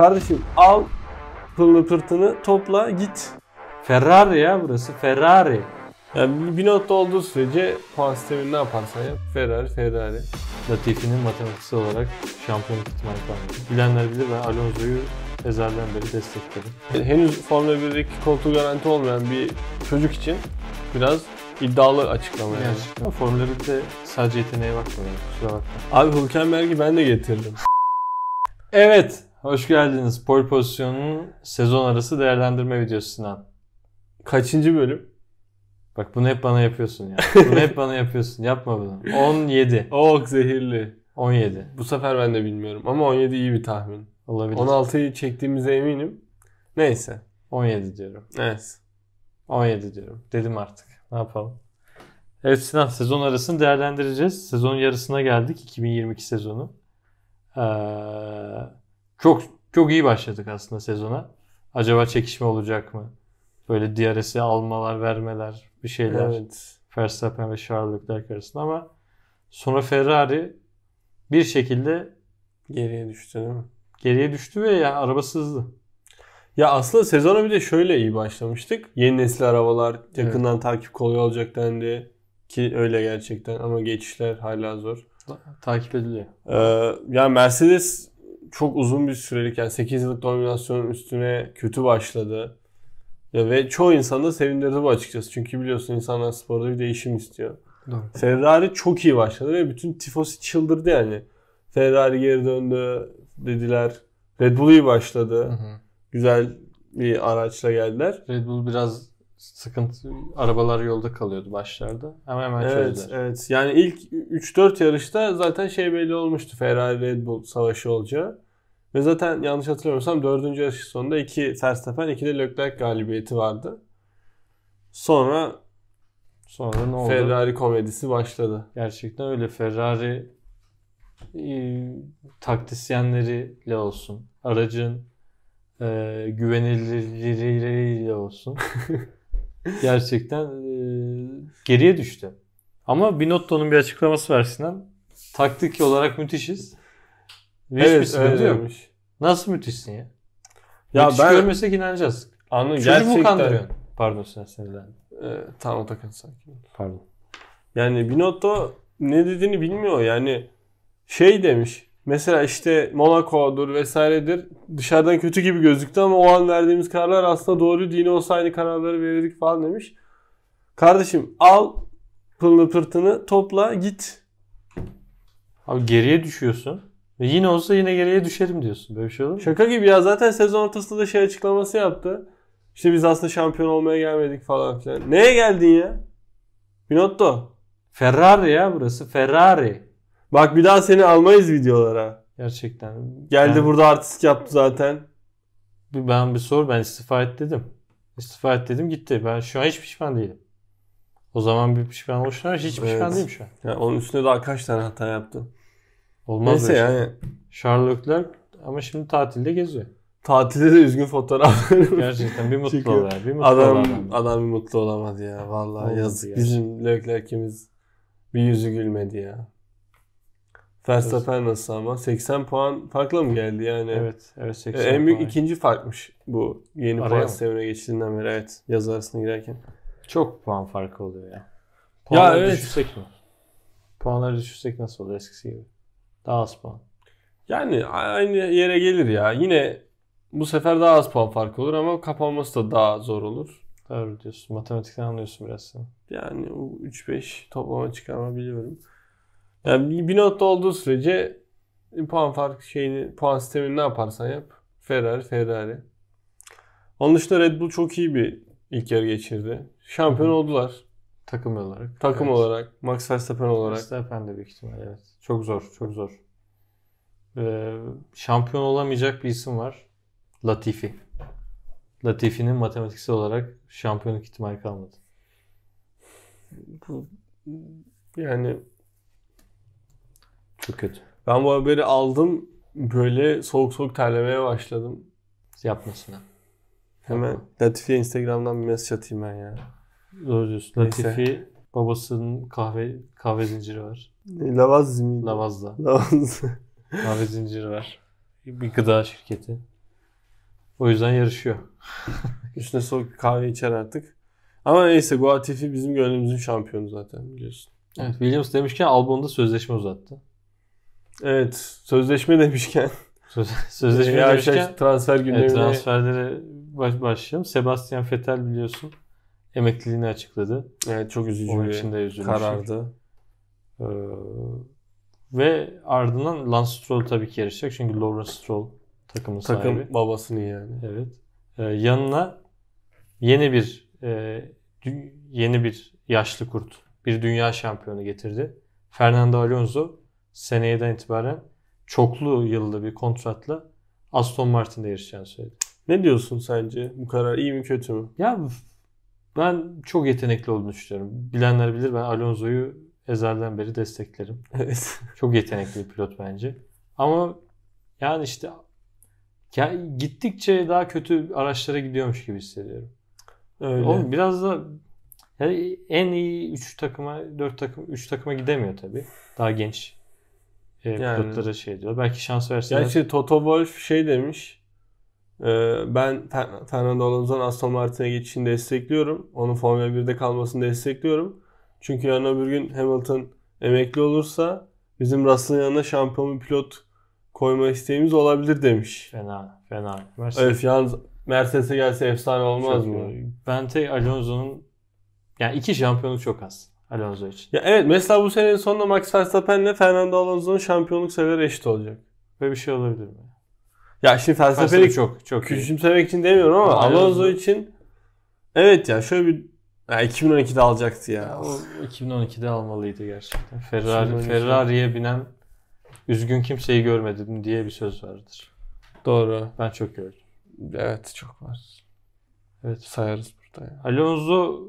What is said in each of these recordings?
Kardeşim al pıllı pırtını topla git. Ferrari ya burası Ferrari. Yani bir notta olduğu sürece puan sistemini ne yaparsan yap. Ferrari, Ferrari. Latifi'nin matematiksel olarak şampiyonluk ihtimali var. Bilenler bilir ben Alonso'yu ezelden beri destekledim. henüz Formula 1'deki koltuğu garanti olmayan bir çocuk için biraz iddialı açıklama yani. yani. Formula 1'de sadece yeteneğe bakmıyor. Kusura bakma. Abi Hülkenberg'i ben de getirdim. Evet. Hoş geldiniz. Pol pozisyonunun sezon arası değerlendirme videosu Sinan. Kaçıncı bölüm? Bak bunu hep bana yapıyorsun ya. Bunu hep bana yapıyorsun. Yapma bunu. 17. Ok zehirli. 17. Bu sefer ben de bilmiyorum ama 17 iyi bir tahmin. Olabilir. 16'yı çektiğimize eminim. Neyse. 17 diyorum. Evet. 17 diyorum. Dedim artık. Ne yapalım? Evet Sinan sezon arasını değerlendireceğiz. Sezon yarısına geldik. 2022 sezonu. Ee, çok çok iyi başladık aslında sezona. Acaba çekişme olacak mı? Böyle DRS'i almalar, vermeler, bir şeyler. Evet. Verstappen ve Charles Leclerc arasında ama sonra Ferrari bir şekilde geriye düştü değil mi? Geriye düştü ve ya arabasızdı. Ya aslında sezona bir de şöyle iyi başlamıştık. Yeni nesil arabalar yakından evet. takip kolay olacak dendi. Ki öyle gerçekten ama geçişler hala zor. Takip ediliyor. Ee, yani Mercedes çok uzun bir sürelik yani 8 yıllık dominasyonun üstüne kötü başladı. Ya ve çoğu insanı da sevindirdi bu açıkçası. Çünkü biliyorsun insanlar sporda bir değişim istiyor. Doğru. Ferrari çok iyi başladı ve bütün tifosi çıldırdı yani. Ferrari geri döndü dediler. Red Bull iyi başladı. Hı hı. Güzel bir araçla geldiler. Red Bull biraz sıkıntı arabalar yolda kalıyordu başlarda. Hemen hemen evet, çözdüler. Evet. Yani ilk 3-4 yarışta zaten şey belli olmuştu. Ferrari Red Bull savaşı olacağı. Ve zaten yanlış hatırlamıyorsam 4. yarış sonunda 2 Verstappen 2 de Leclerc galibiyeti vardı. Sonra sonra ne oldu? Ferrari komedisi başladı. Gerçekten öyle Ferrari e, taktisyenleriyle olsun. Aracın e, güvenilirliğiyle olsun. Gerçekten e, geriye düştü. Ama Binotto'nun bir açıklaması var Sinan. Taktik olarak müthişiz. Hiçbir evet, sıkıntı yok. Nasıl müthişsin ya? Ya Müthiş ben... görmesek inanacağız. Anlı, Çocuğu gerçekten... mu kandırıyorsun? Pardon sen sinirlendin. Ee, tamam Atakan sakin. Pardon. Yani Binotto ne dediğini bilmiyor. Yani şey demiş. Mesela işte Monaco'dur vesairedir. Dışarıdan kötü gibi gözüktü ama o an verdiğimiz kararlar aslında doğru. Yine olsa aynı kararları verirdik falan demiş. Kardeşim al pılını pırtını topla git. Abi geriye düşüyorsun. Ve yine olsa yine geriye düşerim diyorsun. Böyle bir şey olur mu? Şaka gibi ya. Zaten sezon ortasında da şey açıklaması yaptı. İşte biz aslında şampiyon olmaya gelmedik falan filan. Neye geldin ya? Binotto. Ferrari ya burası. Ferrari. Bak bir daha seni almayız videolara. Gerçekten. Geldi yani, burada artistik yaptı zaten. Bir, ben bir sor ben istifa et dedim. İstifa et dedim gitti. Ben şu an hiç pişman değilim. O zaman bir pişman oluştular. Hiç pişman evet. değilim şu an. Yani onun üstüne daha kaç tane hata yaptın. Olmaz Neyse böyle şey. yani. Sherlockler ama şimdi tatilde geziyor. Tatilde de üzgün fotoğraf. gerçekten bir mutlu ol Bir mutlu adam, adam, adam bir mutlu olamadı ya. Vallahi Olmadı yazık. Gerçekten. Bizim Leclerc'imiz bir yüzü gülmedi ya. Verstappen nasıl ama 80 puan farkla mı geldi yani? Evet, evet 80 e, En büyük puan. ikinci farkmış bu yeni Araya puan sistemine geçtiğinden beri evet yaz arasına girerken. Çok puan farkı oluyor ya. Puanları ya evet. düşürsek mi? Puanları düşürsek nasıl olur eskisi gibi? Daha az puan. Yani aynı yere gelir ya. Yine bu sefer daha az puan farkı olur ama kapanması da daha zor olur. Doğru diyorsun. Matematikten anlıyorsun biraz sen. Yani 3-5 toplama çıkarma biliyorum. Yani bir notta olduğu sürece puan fark şeyini, puan sistemini ne yaparsan yap. Ferrari, Ferrari. Onun dışında Red Bull çok iyi bir ilk yer geçirdi. Şampiyon hı oldular. Takım olarak. Takım evet. olarak. Max Verstappen olarak. Verstappen de büyük ihtimal evet. Çok zor. Çok zor. Ee, şampiyon olamayacak bir isim var. Latifi. Latifi'nin matematiksel olarak şampiyonluk ihtimali kalmadı. Bu yani çok kötü. Ben bu haberi aldım. Böyle soğuk soğuk terlemeye başladım. Yapmasın. Hemen Latifi'ye Instagram'dan bir mesaj atayım ben ya. Doğru diyorsun. Neyse. Latifi babasının kahve kahve zinciri var. Lavazzi miydi? Lavazza. Lavaz. kahve zinciri var. Bir gıda şirketi. O yüzden yarışıyor. Üstüne soğuk kahve içer artık. Ama neyse Guatifi bizim gönlümüzün şampiyonu zaten biliyorsun. Evet Williams demişken Albon'da sözleşme uzattı. Evet sözleşme demişken. sözleşme e, demişken. transfer gündemine. Evet, transferlere baş, başlayalım. Sebastian Vettel biliyorsun emekliliğini açıkladı. Evet çok üzücü Onun bir için de üzülmüşüm. karardı. Ee, ve ardından Lance Stroll tabii ki yarışacak. Çünkü Lawrence Stroll takımın Takım sahibi. Takım babasını yani. Evet. Ee, yanına yeni bir e, yeni bir yaşlı kurt, bir dünya şampiyonu getirdi. Fernando Alonso seneyeden itibaren çoklu yılda bir kontratla Aston Martin'de yarışacağını söyledi. Ne diyorsun sence? Bu karar iyi mi kötü mü? Ya ben çok yetenekli olduğunu düşünüyorum. Bilenler bilir ben Alonso'yu ezelden beri desteklerim. Evet. Çok yetenekli bir pilot bence. Ama yani işte ya gittikçe daha kötü araçlara gidiyormuş gibi hissediyorum. Öyle. Oğlum biraz da yani en iyi 3 takıma 4 takım 3 takıma gidemiyor tabii. Daha genç e, yani. pilotları şey diyor. Belki şans verseler. Gerçi Toto Wolff şey demiş. E, ben Fernando Alonso'nun Aston Martin'e geçişini destekliyorum. Onun Formula 1'de kalmasını destekliyorum. Çünkü yarın öbür gün Hamilton emekli olursa bizim Russell'ın yanına şampiyon bir pilot koyma isteğimiz olabilir demiş. Fena, fena. Mercedes. Öf yalnız Mercedes'e gelse efsane olmaz çok mı? Ben tek Alonso'nun yani iki şampiyonu çok az. Alonso için. Ya evet mesela bu senenin sonunda Max Verstappen ile Fernando Alonso'nun şampiyonluk sayıları eşit olacak. ve bir şey olabilir mi? Ya şimdi felsefeyi çok çok küçümsemek için demiyorum ama, ama Alonso için evet ya şöyle bir ya 2012'de alacaktı ya. O 2012'de almalıydı gerçekten. Ferrari Ferrari'ye binen üzgün kimseyi görmedim diye bir söz vardır. Doğru. Ben çok gördüm. Evet çok var. Evet sayarız burada. Ya. Alonso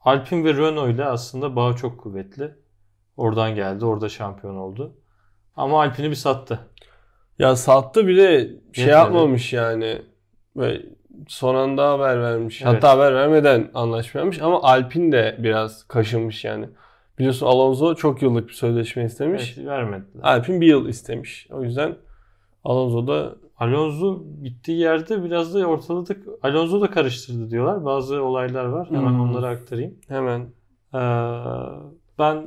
Alpin ve Renault ile aslında bağı çok kuvvetli. Oradan geldi. Orada şampiyon oldu. Ama Alpin'i bir sattı. Ya sattı bile şey Yetmedi. yapmamış yani. Böyle son anda haber vermiş. Evet. Hatta haber vermeden anlaşmamış ama Alpin de biraz kaşınmış yani. Biliyorsun Alonso çok yıllık bir sözleşme istemiş. Evet, vermediler. Alpin bir yıl istemiş. O yüzden Alonso da Alonso gittiği yerde biraz da ortalığı Alonso da karıştırdı diyorlar. Bazı olaylar var. Hemen hmm. onları aktarayım. Hemen. Ee, ben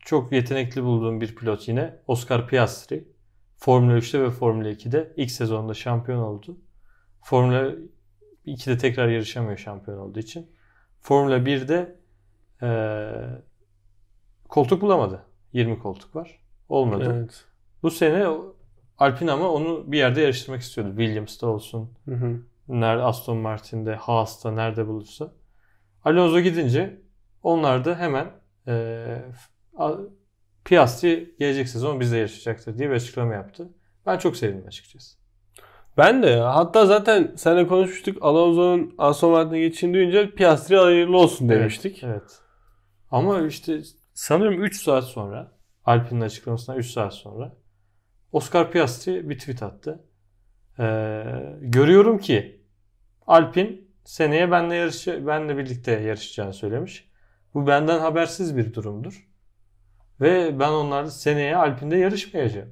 çok yetenekli bulduğum bir pilot yine. Oscar Piastri. Formula 3'te ve Formula 2'de ilk sezonda şampiyon oldu. Formula 2'de tekrar yarışamıyor şampiyon olduğu için. Formula 1'de e, koltuk bulamadı. 20 koltuk var. Olmadı. Evet. Bu sene Alpine ama onu bir yerde yarıştırmak istiyordu. Williams'ta olsun. Hı hı. Nerede Aston Martin'de, Haas'ta nerede bulursa. Alonso gidince onlar da hemen e, Piastri gelecek sezon bizle yarışacaktır diye bir açıklama yaptı. Ben çok sevindim açıkçası. Ben de. Hatta zaten seninle konuşmuştuk. Alonso'nun Aston Martin'e geçin duyunca Piastri hayırlı olsun demiştik. Evet. evet. Ama işte sanırım 3 saat sonra Alpine'in açıklamasından 3 saat sonra Oscar Piastri bir tweet attı. Ee, görüyorum ki Alpin seneye benle yarışı, benle birlikte yarışacağını söylemiş. Bu benden habersiz bir durumdur. Ve ben onlarla seneye Alpin'de yarışmayacağım.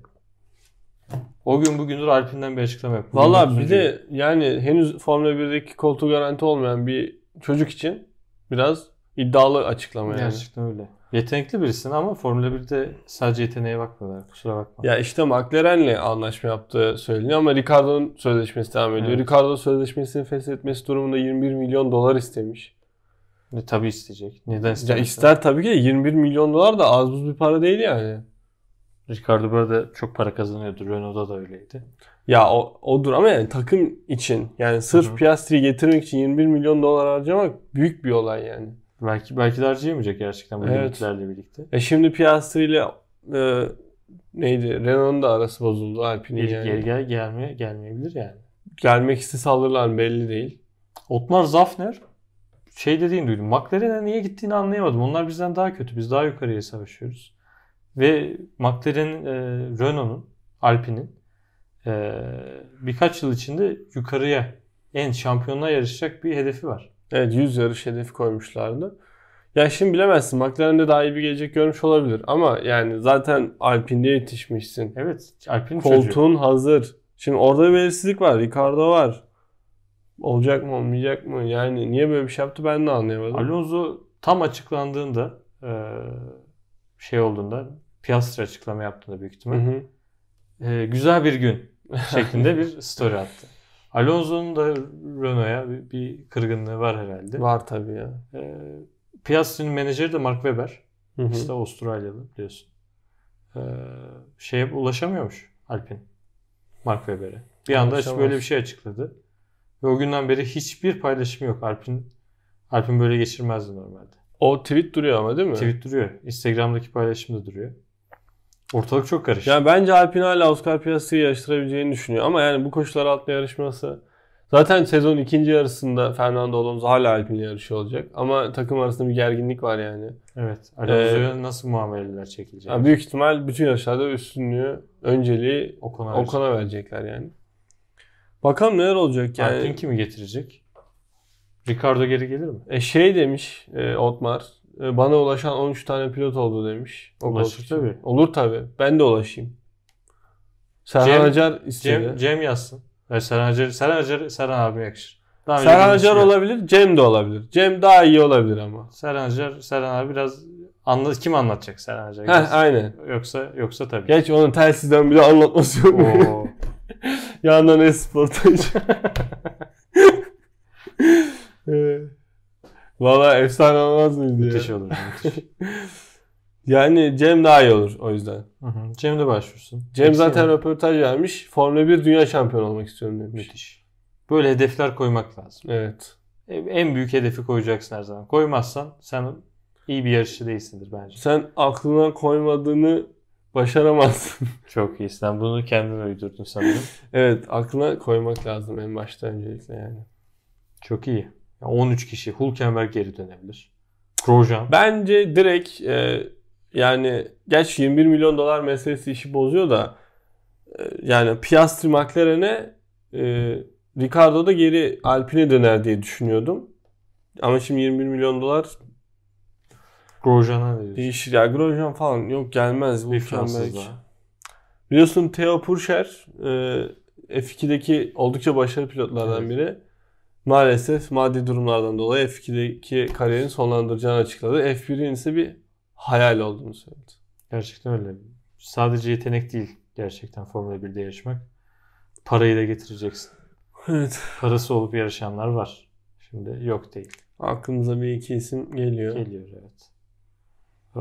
O gün bugündür Alpin'den bir açıklama yok. Valla bir de yani henüz Formula 1'deki koltuğu garanti olmayan bir çocuk için biraz iddialı açıklama yani. Gerçekten öyle. Yetenekli birisin ama Formula 1'de sadece yeteneğe bakmıyorlar. Kusura bakma. Ya işte McLaren'le anlaşma yaptığı söyleniyor ama Ricardo'nun sözleşmesi devam ediyor. Evet. Ricardo sözleşmesini feshetmesi durumunda 21 milyon dolar istemiş. Ne tabii isteyecek. Neden ister? Ya ister tabii ki 21 milyon dolar da az buz bir para değil yani. Ricardo bu arada çok para kazanıyordu. Renault'da da öyleydi. Ya o, odur ama yani takım için yani sırf Piastri'yi getirmek için 21 milyon dolar harcamak büyük bir olay yani. Belki belki de harcayamayacak gerçekten bu evet. birlikte. E şimdi Piastri ile e, neydi? Renault'un da arası bozuldu Alpine'in gel, yani. Gel gel gelme, gelmeyebilir yani. Gelmek istese alırlar belli değil. Otmar Zafner şey dediğini duydum. McLaren'e niye gittiğini anlayamadım. Onlar bizden daha kötü. Biz daha yukarıya savaşıyoruz. Ve McLaren, e, Renault'un, Alpine'in e, birkaç yıl içinde yukarıya en şampiyonluğa yarışacak bir hedefi var. Evet 100 yarış hedefi koymuşlardı. Ya şimdi bilemezsin. McLaren'de daha iyi bir gelecek görmüş olabilir. Ama yani zaten Alpine'de yetişmişsin. Evet. Alpine Koltuğun çocuğu. hazır. Şimdi orada bir belirsizlik var. Ricardo var. Olacak mı olmayacak mı? Yani niye böyle bir şey yaptı ben de anlayamadım. Alonso tam açıklandığında e, şey olduğunda Piastri açıklama yaptığında büyük ihtimal. Hı hı. E, güzel bir gün şeklinde bir story attı. Alonso'nun da Renault'a bir, bir kırgınlığı var herhalde. Var tabii ya. E, ee, Piastri'nin menajeri de Mark Webber. Hı hı. İşte Avustralyalı biliyorsun. E, şeye ulaşamıyormuş Alpin. Mark Webber'e. Bir anda işte böyle bir şey açıkladı. Ve o günden beri hiçbir paylaşım yok. Alpin Alpin böyle geçirmezdi normalde. O tweet duruyor ama değil mi? Tweet duruyor. Instagram'daki paylaşım da duruyor. Ortalık çok karışık. Yani bence Alpine hala Oscar Piastri'yi yarıştırabileceğini düşünüyor. Ama yani bu koşulara altında yarışması Zaten sezon ikinci yarısında Fernando Alonso hala Alpine yarışı olacak. Ama takım arasında bir gerginlik var yani. Evet. Alonso'ya ee, nasıl muameleler çekilecek? Yani büyük ihtimal bütün yarışlarda üstünlüğü, önceliği Okan'a, Okan'a verecekler. verecekler yani. Bakalım neler olacak yani. Alpine kimi getirecek? Ricardo geri gelir mi? E şey demiş e, Otmar. Ee, bana ulaşan 13 tane pilot oldu demiş. O Ulaşır tabii. Olur tabii. Ben de ulaşayım. Serhan Cem, Acar istedi. Cem, Cem yazsın. Yani Serhan Acar, Serhan Acar, Serhan abi yakışır. Daha Serhan Acar olabilir, Cem de olabilir. Cem daha iyi olabilir ama. Serhan Acar, Serhan abi biraz anla, kim anlatacak Serhan Acar? Heh, aynen. Yoksa yoksa tabii. Geç onun telsizden bile anlatması yok. Oo. Yandan e-sportaj. evet. Valla efsane olmaz mıydı Müthiş ya? olur. yani Cem daha iyi olur o yüzden. Hı hı. Cem de başvursun. Cem Hepsi zaten mi? röportaj vermiş. Formula 1 dünya şampiyonu olmak istiyorum demiş. Müthiş. Böyle hedefler koymak lazım. Evet. E, en büyük hedefi koyacaksın her zaman. Koymazsan sen iyi bir yarışçı değilsindir bence. Sen aklına koymadığını başaramazsın. Çok iyi, Sen bunu kendin uydurdun sanırım. evet aklına koymak lazım en başta öncelikle yani. Çok iyi. Yani 13 kişi. Hulkenberg geri dönebilir. Grosjean. Bence direkt e, yani geç 21 milyon dolar meselesi işi bozuyor da e, yani Piastri McLaren'e e, Ricardo da geri Alpine döner diye düşünüyordum. Ama şimdi 21 milyon dolar Grosjean'a veriyorsun. Değişir ya Grosjean falan yok gelmez. Bir Fransız Biliyorsun Theo Purcher e, F2'deki oldukça başarılı pilotlardan evet. biri maalesef maddi durumlardan dolayı F2'deki kariyerini sonlandıracağını açıkladı. F1'in ise bir hayal olduğunu söyledi. Gerçekten öyle. Sadece yetenek değil gerçekten Formula 1'de yarışmak. Parayı da getireceksin. Evet. Parası olup yarışanlar var. Şimdi yok değil. Aklımıza bir iki isim geliyor. Geliyor evet. Ee,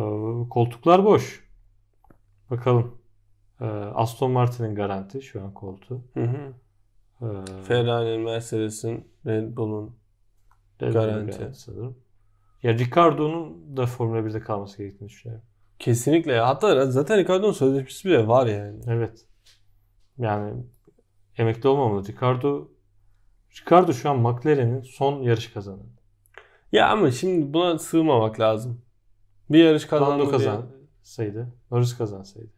koltuklar boş. Bakalım. Ee, Aston Martin'in garanti şu an koltuğu. Hı hı. Ferrari, Mercedes'in, Red Bull'un garanti. garanti sanırım. Ya Ricardo'nun da Formula 1'de kalması gerektiğini düşünüyorum. Kesinlikle. Hatta zaten Ricardo'nun sözleşmesi bile var yani. Evet. Yani emekli olmamalı. Ricardo Ricardo şu an McLaren'in son yarış kazananı. Ya ama şimdi buna sığmamak lazım. Bir yarış kazandı diye. kazansaydı, Norris kazansaydı.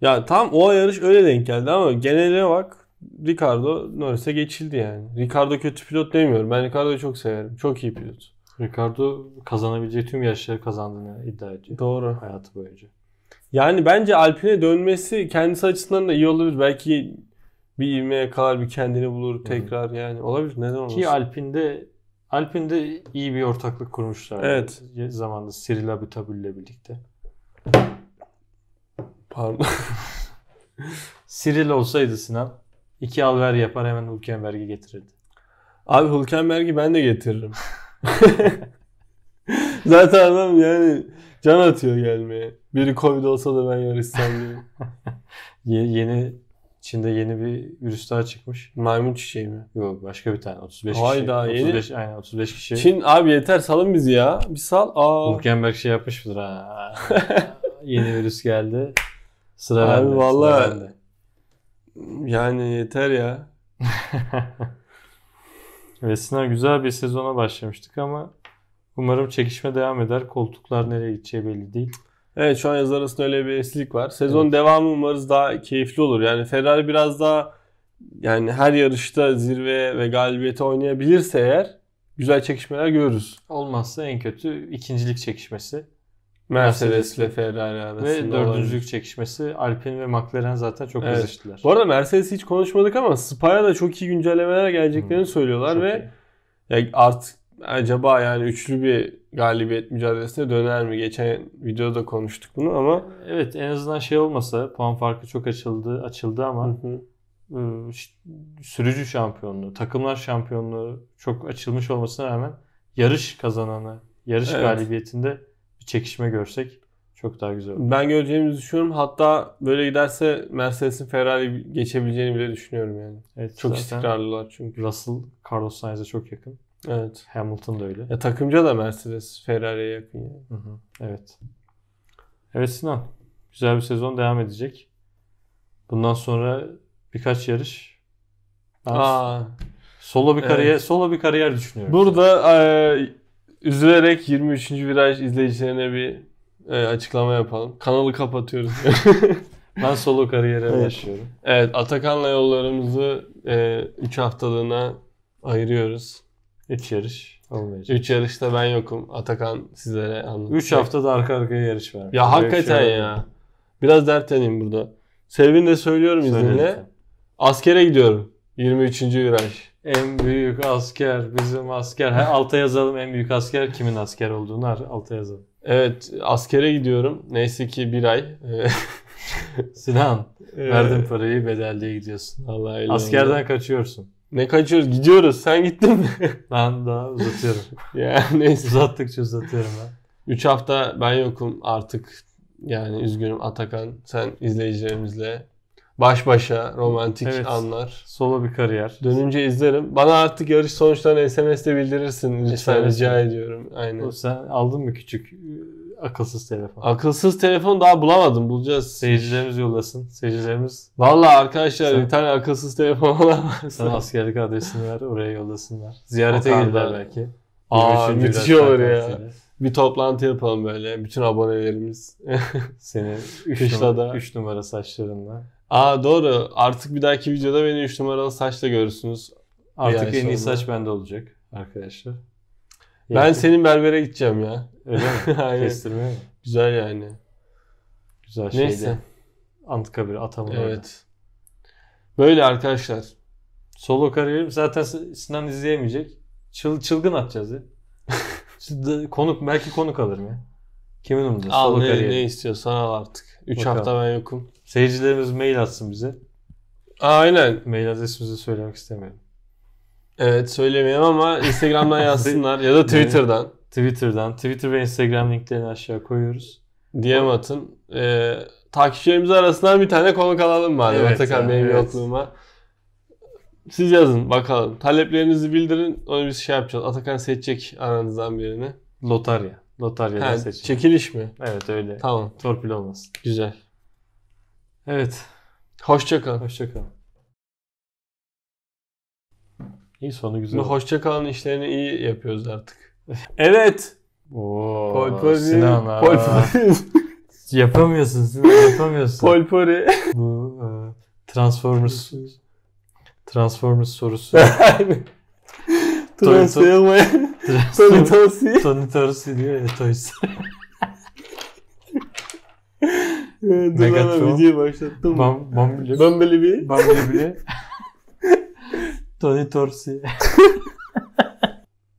Ya tam o yarış öyle denk geldi ama geneline bak Ricardo Norris'e geçildi yani. Ricardo kötü pilot demiyorum. Ben Ricardo'yu çok severim. Çok iyi pilot. Ricardo kazanabileceği tüm yarışları kazandığını iddia ediyor. Doğru. Hayatı boyunca. Yani bence Alpine dönmesi kendisi açısından da iyi olabilir. Belki bir ivmeye kalar, bir kendini bulur tekrar Hı. yani. Olabilir. Neden olmasın? Ki Alpine'de Alpine'de iyi bir ortaklık kurmuşlar. Evet. Zamanında Cyril Abitabül ile birlikte. Pardon. Cyril olsaydı Sinan İki al ver yapar hemen Hülkenberg'i getirirdi. Abi Hülkenberg'i ben de getiririm. Zaten adam yani can atıyor gelmeye. Biri Covid olsa da ben yarışsam diye. Ye- yeni Çin'de yeni bir virüs daha çıkmış. Maymun çiçeği mi? Yok başka bir tane. 35 Hayda, kişi. Hayda yeni. 35, aynen 35 kişi. Çin abi yeter salın bizi ya. Bir sal. Aa. Hülkenberg şey yapmış mıdır ha. yeni virüs geldi. Sıra abi bende. Abi valla yani yeter ya. Vesna güzel bir sezona başlamıştık ama umarım çekişme devam eder. Koltuklar nereye gideceği belli değil. Evet şu an yazar arasında öyle bir eslik var. Sezon evet. devamı umarız daha keyifli olur. Yani Ferrari biraz daha yani her yarışta zirve ve galibiyeti oynayabilirse eğer güzel çekişmeler görürüz. Olmazsa en kötü ikincilik çekişmesi. Mercedes ile Ferrari arasında. Ve dördüncülük çekişmesi Alpine ve McLaren zaten çok evet. kızıştılar. Bu arada Mercedes hiç konuşmadık ama Spa'ya da çok iyi güncellemeler geleceklerini hmm. söylüyorlar çok ve ya artık acaba yani üçlü bir galibiyet mücadelesine döner mi? Geçen videoda konuştuk bunu ama evet en azından şey olmasa puan farkı çok açıldı açıldı ama hı hı. sürücü şampiyonluğu, takımlar şampiyonluğu çok açılmış olmasına rağmen yarış kazananı, yarış evet. galibiyetinde çekişme görsek çok daha güzel olur. Ben göreceğimizi düşünüyorum. Hatta böyle giderse Mercedes'in Ferrari geçebileceğini bile düşünüyorum yani. Evet, çok istikrarlılar çünkü. Russell Carlos Sainz'e çok yakın. Evet. Hamilton da öyle. Ya, takımca da Mercedes Ferrari'ye yakın yani. Hı hı. Evet. Evet Sinan. Güzel bir sezon devam edecek. Bundan sonra birkaç yarış. Ben Aa, solo bir kariyer, evet. solo bir kariyer düşünüyorum. Burada e, üzülerek 23. viraj izleyicilerine bir e, açıklama yapalım. Kanalı kapatıyoruz. ben solo kariyere evet. başlıyorum. Evet Atakan'la yollarımızı 3 e, üç haftalığına ayırıyoruz. 3 yarış. Olmayacak. 3 yarışta ben yokum. Atakan sizlere anlatacak. 3 haftada arka arkaya yarış var. Ya şey hakikaten ya. Biraz dert burada. Sevin de söylüyorum Söyle izninle. Askere gidiyorum. 23. viraj. En büyük asker bizim asker. Ha, alta yazalım en büyük asker kimin asker olduğunu alta yazalım. Evet askere gidiyorum. Neyse ki bir ay. Sinan verdim parayı bedelliye gidiyorsun. Allah eylesin. Askerden Allah. kaçıyorsun. Ne kaçıyoruz? Gidiyoruz. Sen gittin mi? ben daha uzatıyorum. yani neyse. Uzattıkça uzatıyorum ben. 3 hafta ben yokum artık. Yani üzgünüm Atakan. Sen izleyicilerimizle baş başa romantik evet, anlar. Solo bir kariyer. Dönünce izlerim. Bana artık yarış sonuçlarını SMS'le bildirirsin lütfen SMS rica ediyorum. Aynen. O sen aldın mı küçük e, akılsız telefon? Akılsız telefon daha bulamadım. Bulacağız. Seyircilerimiz yollasın. Seyircilerimiz. Valla arkadaşlar sen, bir tane akılsız telefon alamazsın. Sen askerlik adresini ver oraya yollasınlar. Ziyarete gelirler belki. Aa müthiş olur ya. Bir toplantı yapalım böyle. Bütün abonelerimiz. Seni 3 numara, numara saçlarınla. Aa doğru. Artık bir dahaki videoda beni 3 numaralı saçla görürsünüz. Artık en iyi saç bende olacak arkadaşlar. Ben Yakın. senin berbere gideceğim ya. Öyle mi? Kestirmeye mi? Güzel yani. Güzel şeydi. Neyse. Antikabir atamın Evet. Orada. Böyle arkadaşlar. Solo kariyerim zaten Sinan izleyemeyecek. Çıl, çılgın atacağız ya. konuk belki konuk alırım ya. Kimin umurunda? Al ne, ne istiyorsan al artık. 3 hafta ben yokum. Seyircilerimiz mail atsın bize. Aynen. Mail adresimizi söylemek istemiyorum. Evet söylemiyorum ama Instagram'dan yazsınlar ya da Twitter'dan. Twitter'dan. Twitter ve Instagram linklerini aşağı koyuyoruz. DM atın. Ee, takipçilerimiz arasından bir tane konuk alalım bari. Evet, Atakan yani, benim evet. yokluğuma. Siz yazın bakalım. Taleplerinizi bildirin. Onu biz şey yapacağız. Atakan seçecek aranızdan birini. Lotarya. Lotaryadan seçecek. Çekiliş mi? Evet öyle. Tamam. Torpil olmasın. Güzel. Evet. Hoşça kal. Hoşça kal. İyi sonu güzel. Oldu. Hoşça kalın işlerini iyi yapıyoruz artık. Evet. Oo, Sinan Polpori. yapamıyorsun Sinan yapamıyorsun. Polpori. Bu e, Transformers Transformers sorusu. Transformers. Tony Tosi. Tony Tosi diyor ya Toys. Ee, dur Megatron. Videoyu başlattım. Bam, bambili. Bambili. Bambili. Tony Torsi.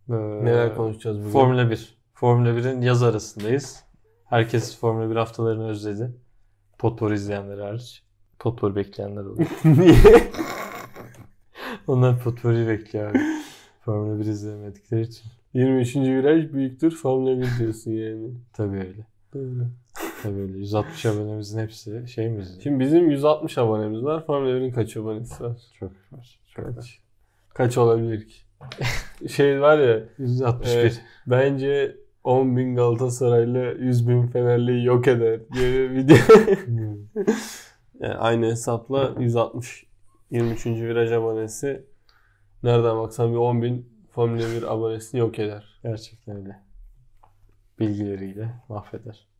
Ee, Neler konuşacağız bugün? Formula 1. Formula 1'in yaz arasındayız. Herkes Formula 1 haftalarını özledi. Potpor izleyenler hariç. Potpor bekleyenler oluyor. Niye? Onlar potpori bekliyor abi. Formula 1 izlemedikleri için. 23. viraj büyüktür Formula 1 diyorsun yani. Tabii öyle. Doğru. Tabii 160 abonemizin hepsi şey mi? Şimdi bizim 160 abonemiz var. Formülerin kaç abonesi var? Çok var. Çok kaç. Kaç olabilir ki? şey var ya 161. E, bence 10 bin Galatasaraylı 100 bin Fenerli yok eder diye video. Hmm. yani aynı hesapla 160 23. viraj abonesi nereden baksan bir 10 bin Formula 1 abonesini yok eder. Gerçekten öyle. Bilgileriyle mahveder.